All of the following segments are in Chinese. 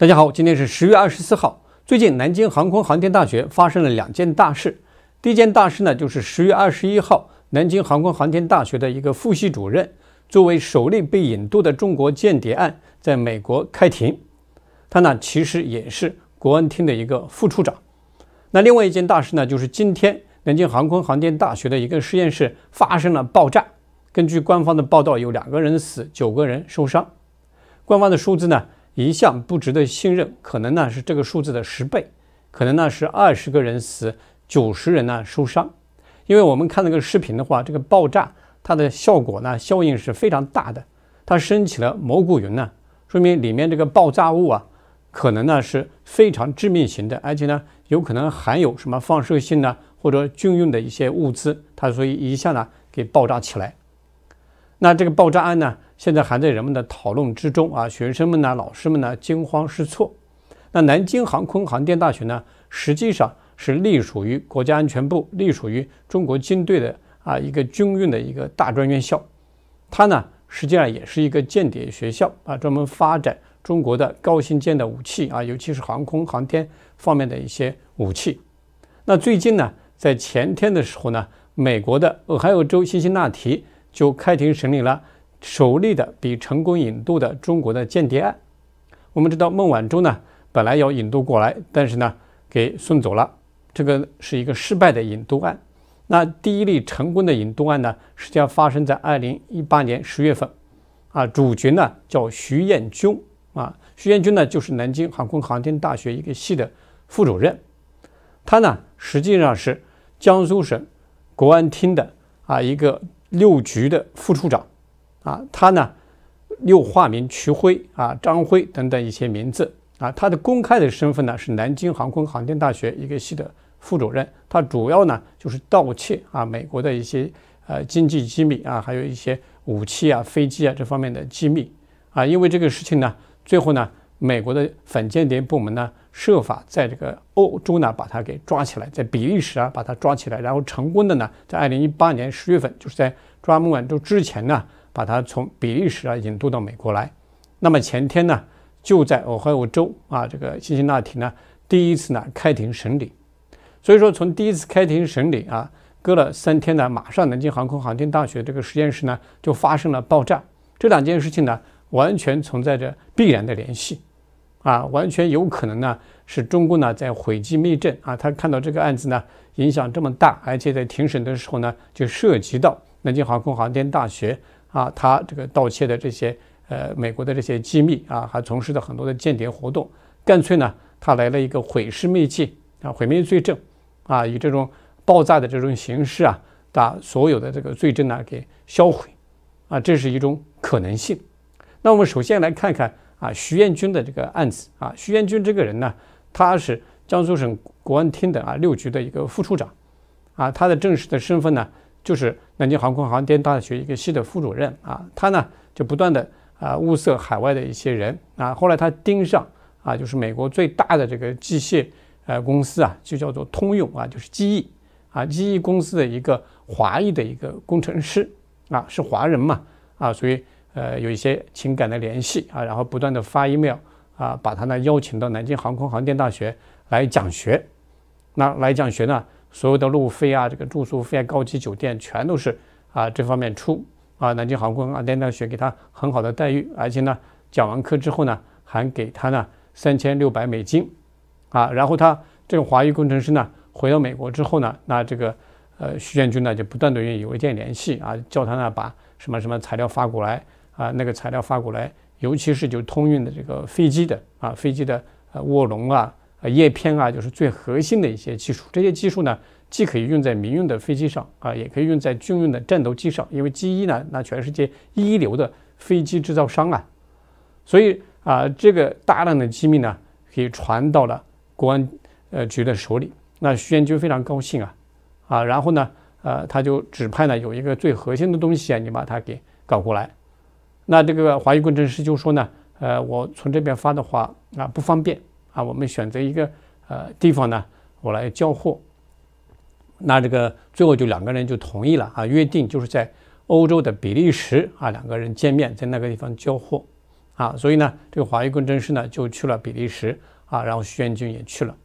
大家好，今天是十月二十四号。最近，南京航空航天大学发生了两件大事。第一件大事呢，就是十月二十一号，南京航空航天大学的一个副系主任作为首例被引渡的中国间谍案，在美国开庭。他呢，其实也是国安厅的一个副处长。那另外一件大事呢，就是今天南京航空航天大学的一个实验室发生了爆炸。根据官方的报道，有两个人死，九个人受伤。官方的数字呢？一向不值得信任，可能呢是这个数字的十倍，可能呢是二十个人死，九十人呢受伤。因为我们看那个视频的话，这个爆炸它的效果呢效应是非常大的，它升起了蘑菇云呢，说明里面这个爆炸物啊，可能呢是非常致命型的，而且呢有可能含有什么放射性呢，或者军用的一些物资，它所以一下呢给爆炸起来。那这个爆炸案呢？现在还在人们的讨论之中啊，学生们呢，老师们呢，惊慌失措。那南京航空航天大学呢，实际上是隶属于国家安全部，隶属于中国军队的啊一个军用的一个大专院校。它呢，实际上也是一个间谍学校啊，专门发展中国的高新尖的武器啊，尤其是航空航天方面的一些武器。那最近呢，在前天的时候呢，美国的俄亥俄州辛辛那提就开庭审理了。首例的比成功引渡的中国的间谍案，我们知道孟晚舟呢本来要引渡过来，但是呢给送走了，这个是一个失败的引渡案。那第一例成功的引渡案呢，实际上发生在二零一八年十月份，啊，主角呢叫徐艳军，啊，徐艳军呢就是南京航空航天大学一个系的副主任，他呢实际上是江苏省国安厅的啊一个六局的副处长。啊，他呢又化名徐辉啊、张辉等等一些名字啊，他的公开的身份呢是南京航空航天大学一个系的副主任。他主要呢就是盗窃啊美国的一些呃经济机密啊，还有一些武器啊、飞机啊这方面的机密啊。因为这个事情呢，最后呢，美国的反间谍部门呢设法在这个欧洲呢把他给抓起来，在比利时啊把他抓起来，然后成功的呢在二零一八年十月份，就是在抓捕晚舟之前呢。把他从比利时啊引渡到美国来，那么前天呢就在俄亥俄州啊这个辛辛那提呢第一次呢开庭审理，所以说从第一次开庭审理啊隔了三天呢，马上南京航空航天大学这个实验室呢就发生了爆炸，这两件事情呢完全存在着必然的联系，啊完全有可能呢是中共呢在毁机灭阵啊，他看到这个案子呢影响这么大，而且在庭审的时候呢就涉及到南京航空航天大学。啊，他这个盗窃的这些呃美国的这些机密啊，还从事的很多的间谍活动，干脆呢，他来了一个毁尸灭迹啊，毁灭罪证，啊，以这种爆炸的这种形式啊，把所有的这个罪证呢给销毁，啊，这是一种可能性。那我们首先来看看啊，徐艳军的这个案子啊，徐艳军这个人呢，他是江苏省国安厅的啊六局的一个副处长，啊，他的正式的身份呢。就是南京航空航天大学一个系的副主任啊，他呢就不断的啊物色海外的一些人啊，后来他盯上啊，就是美国最大的这个机械呃公司啊，就叫做通用啊，就是机翼啊机翼公司的一个华裔的一个工程师啊，是华人嘛啊，所以呃有一些情感的联系啊，然后不断的发 email 啊，把他呢邀请到南京航空航天大学来讲学，那来讲学呢。所有的路费啊，这个住宿费，啊，高级酒店全都是啊这方面出啊。南京航空啊，东大学给他很好的待遇，而且呢，讲完课之后呢，还给他呢三千六百美金啊。然后他这个华裔工程师呢，回到美国之后呢，那这个呃徐建军呢就不断的用邮件联系啊，叫他呢把什么什么材料发过来啊，那个材料发过来，尤其是就通运的这个飞机的啊，飞机的呃卧龙啊。啊叶片啊，就是最核心的一些技术。这些技术呢，既可以用在民用的飞机上啊，也可以用在军用的战斗机上。因为机一呢，那全世界一流的飞机制造商啊，所以啊，这个大量的机密呢，可以传到了国安呃局的手里。那徐建军非常高兴啊啊，然后呢，呃，他就指派呢有一个最核心的东西啊，你把它给搞过来。那这个华裔工程师就说呢，呃，我从这边发的话啊，不方便。我们选择一个呃地方呢，我来交货。那这个最后就两个人就同意了啊，约定就是在欧洲的比利时啊，两个人见面在那个地方交货啊。所以呢，这个华裔工程师呢就去了比利时啊，然后徐元军也去了。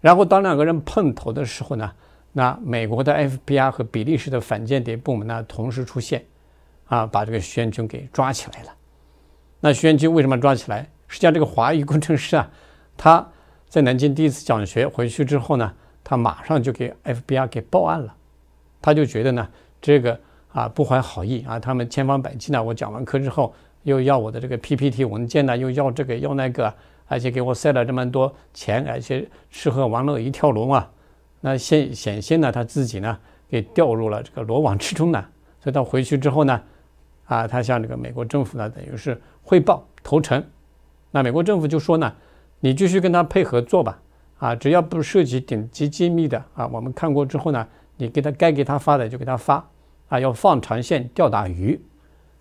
然后当两个人碰头的时候呢，那美国的 FBI 和比利时的反间谍部门呢同时出现啊，把这个徐元军给抓起来了。那徐元军为什么抓起来？实际上这个华裔工程师啊。他在南京第一次讲学回去之后呢，他马上就给 FBI 给报案了。他就觉得呢，这个啊不怀好意啊，他们千方百计呢，我讲完课之后又要我的这个 PPT 文件呢，又要这个要那个，而且给我塞了这么多钱，而且吃喝玩乐一条龙啊。那先显些呢，他自己呢给掉入了这个罗网之中呢。所以他回去之后呢，啊，他向这个美国政府呢，等于是汇报投诚。那美国政府就说呢。你继续跟他配合做吧，啊，只要不涉及顶级机密的啊，我们看过之后呢，你给他该给他发的就给他发，啊，要放长线钓大鱼，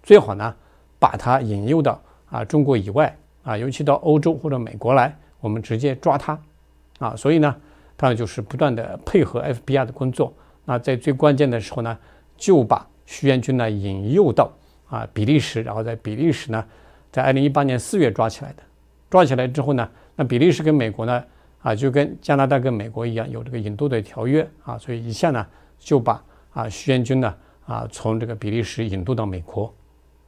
最好呢把他引诱到啊中国以外啊，尤其到欧洲或者美国来，我们直接抓他，啊，所以呢，他就是不断的配合 FBI 的工作，那在最关键的时候呢，就把徐元军呢引诱到啊比利时，然后在比利时呢，在二零一八年四月抓起来的，抓起来之后呢。那比利时跟美国呢，啊，就跟加拿大跟美国一样有这个引渡的条约啊，所以一下呢就把啊徐元军呢啊从这个比利时引渡到美国。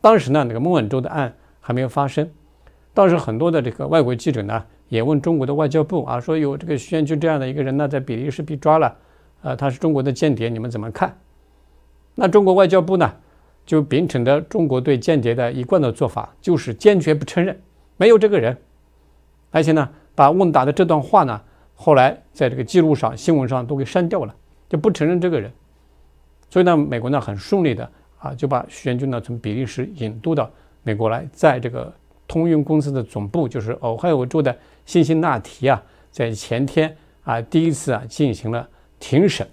当时呢那个孟晚舟的案还没有发生，当时很多的这个外国记者呢也问中国的外交部啊说有这个徐元军这样的一个人呢在比利时被抓了，呃，他是中国的间谍，你们怎么看？那中国外交部呢就秉承着中国对间谍的一贯的做法，就是坚决不承认，没有这个人。而且呢，把问答的这段话呢，后来在这个记录上、新闻上都给删掉了，就不承认这个人。所以呢，美国呢很顺利的啊，就把徐建军呢从比利时引渡到美国来，在这个通用公司的总部，就是欧亥俄州的辛辛那提啊，在前天啊第一次啊进行了庭审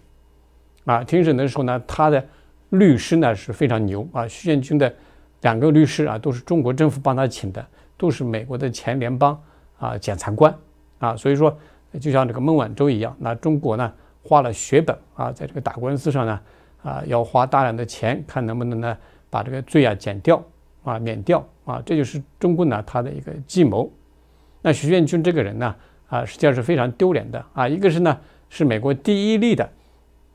啊。庭审的时候呢，他的律师呢是非常牛啊，徐建军的两个律师啊都是中国政府帮他请的，都是美国的前联邦。啊，减残官啊，所以说，就像这个孟晚舟一样，那中国呢花了血本啊，在这个打官司上呢啊，要花大量的钱，看能不能呢把这个罪啊减掉啊，免掉啊，这就是中共呢他的一个计谋。那徐建军这个人呢啊，实际上是非常丢脸的啊，一个是呢是美国第一例的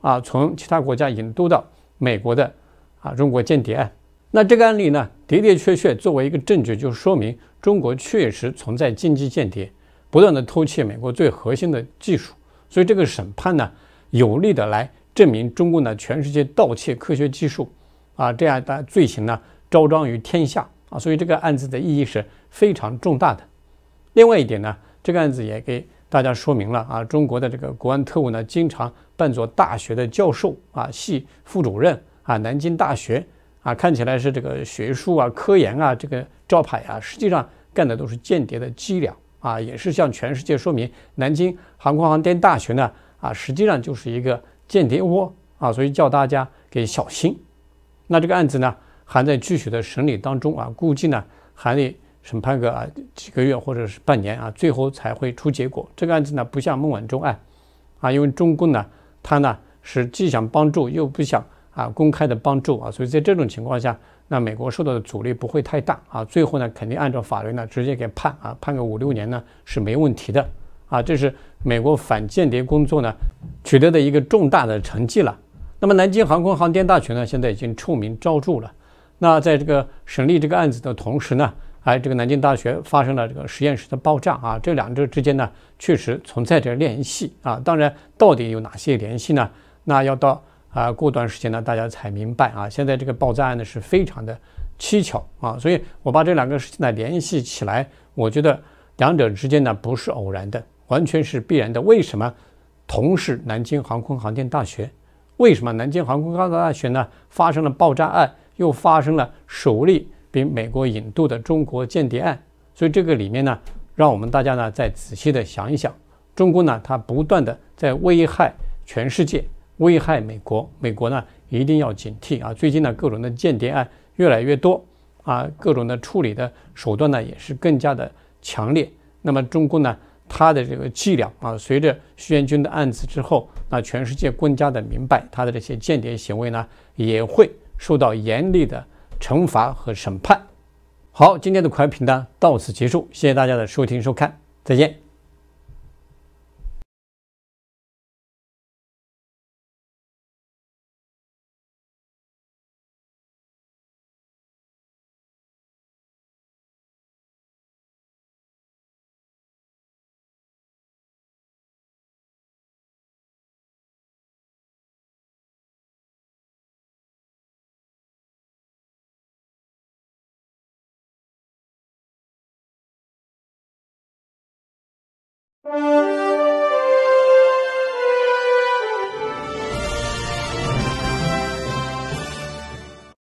啊，从其他国家引渡到美国的啊中国间谍案。那这个案例呢，的的确确作为一个证据，就说明中国确实存在经济间谍，不断的偷窃美国最核心的技术。所以这个审判呢，有力的来证明中共的全世界盗窃科学技术啊这样的罪行呢，昭彰于天下啊。所以这个案子的意义是非常重大的。另外一点呢，这个案子也给大家说明了啊，中国的这个国安特务呢，经常扮作大学的教授啊，系副主任啊，南京大学。啊，看起来是这个学术啊、科研啊这个招牌啊，实际上干的都是间谍的伎俩啊，也是向全世界说明南京航空航天大学呢啊，实际上就是一个间谍窝啊，所以叫大家给小心。那这个案子呢还在继续的审理当中啊，估计呢还得审判个啊几个月或者是半年啊，最后才会出结果。这个案子呢不像孟晚舟案啊，因为中共呢他呢是既想帮助又不想。啊，公开的帮助啊，所以在这种情况下，那美国受到的阻力不会太大啊。最后呢，肯定按照法律呢，直接给判啊，判个五六年呢是没问题的啊。这是美国反间谍工作呢取得的一个重大的成绩了。那么南京航空航天大学呢，现在已经臭名昭著了。那在这个审理这个案子的同时呢，哎，这个南京大学发生了这个实验室的爆炸啊，这两者之间呢确实存在着联系啊。当然，到底有哪些联系呢？那要到。啊，过段时间呢，大家才明白啊，现在这个爆炸案呢是非常的蹊跷啊，所以我把这两个事情呢联系起来，我觉得两者之间呢不是偶然的，完全是必然的。为什么同是南京航空航天大学？为什么南京航空航天大学呢发生了爆炸案，又发生了首例被美国引渡的中国间谍案？所以这个里面呢，让我们大家呢再仔细的想一想，中国呢它不断的在危害全世界。危害美国，美国呢一定要警惕啊！最近呢各种的间谍案越来越多啊，各种的处理的手段呢也是更加的强烈。那么中共呢，他的这个伎俩啊，随着徐建军的案子之后，那全世界更加的明白他的这些间谍行为呢，也会受到严厉的惩罚和审判。好，今天的快评呢到此结束，谢谢大家的收听收看，再见。Música